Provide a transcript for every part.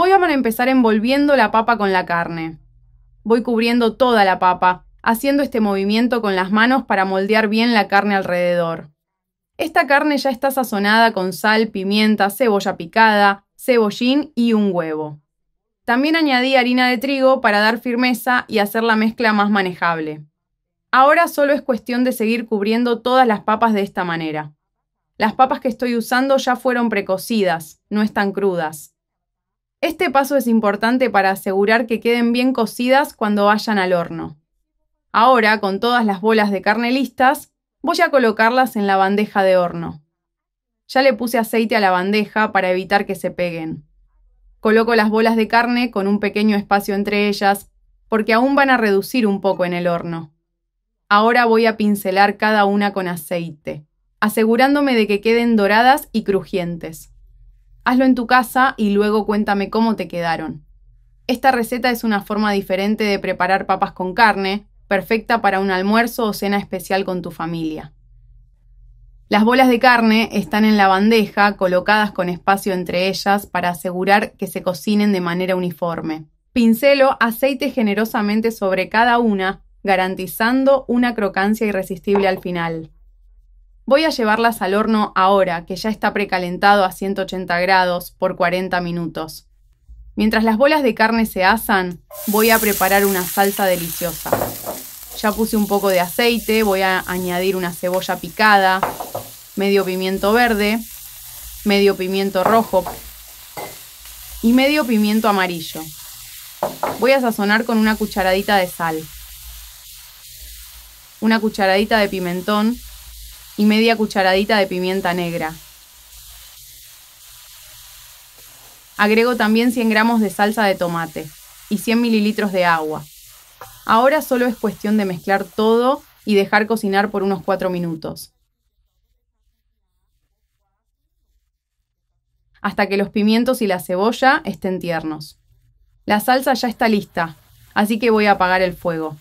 Voy a empezar envolviendo la papa con la carne. Voy cubriendo toda la papa, haciendo este movimiento con las manos para moldear bien la carne alrededor. Esta carne ya está sazonada con sal, pimienta, cebolla picada, cebollín y un huevo. También añadí harina de trigo para dar firmeza y hacer la mezcla más manejable. Ahora solo es cuestión de seguir cubriendo todas las papas de esta manera. Las papas que estoy usando ya fueron precocidas, no están crudas. Este paso es importante para asegurar que queden bien cocidas cuando vayan al horno. Ahora, con todas las bolas de carne listas, voy a colocarlas en la bandeja de horno. Ya le puse aceite a la bandeja para evitar que se peguen. Coloco las bolas de carne con un pequeño espacio entre ellas, porque aún van a reducir un poco en el horno. Ahora voy a pincelar cada una con aceite, asegurándome de que queden doradas y crujientes. Hazlo en tu casa y luego cuéntame cómo te quedaron. Esta receta es una forma diferente de preparar papas con carne, perfecta para un almuerzo o cena especial con tu familia. Las bolas de carne están en la bandeja colocadas con espacio entre ellas para asegurar que se cocinen de manera uniforme. Pincelo aceite generosamente sobre cada una, garantizando una crocancia irresistible al final. Voy a llevarlas al horno ahora, que ya está precalentado a 180 grados por 40 minutos. Mientras las bolas de carne se asan, voy a preparar una salsa deliciosa. Ya puse un poco de aceite, voy a añadir una cebolla picada, medio pimiento verde, medio pimiento rojo y medio pimiento amarillo. Voy a sazonar con una cucharadita de sal, una cucharadita de pimentón y media cucharadita de pimienta negra. Agrego también 100 gramos de salsa de tomate y 100 mililitros de agua. Ahora solo es cuestión de mezclar todo y dejar cocinar por unos 4 minutos. Hasta que los pimientos y la cebolla estén tiernos. La salsa ya está lista, así que voy a apagar el fuego.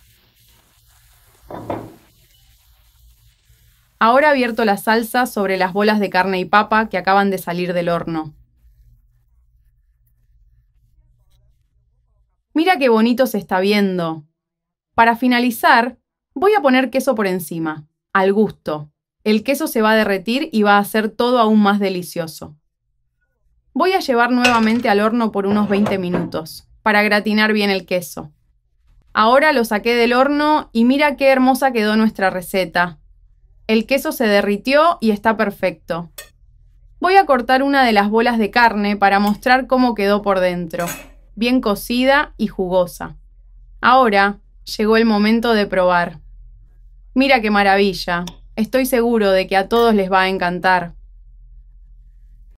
Ahora abierto la salsa sobre las bolas de carne y papa que acaban de salir del horno. Mira qué bonito se está viendo. Para finalizar, voy a poner queso por encima, al gusto. El queso se va a derretir y va a hacer todo aún más delicioso. Voy a llevar nuevamente al horno por unos 20 minutos, para gratinar bien el queso. Ahora lo saqué del horno y mira qué hermosa quedó nuestra receta. El queso se derritió y está perfecto. Voy a cortar una de las bolas de carne para mostrar cómo quedó por dentro, bien cocida y jugosa. Ahora llegó el momento de probar. Mira qué maravilla, estoy seguro de que a todos les va a encantar.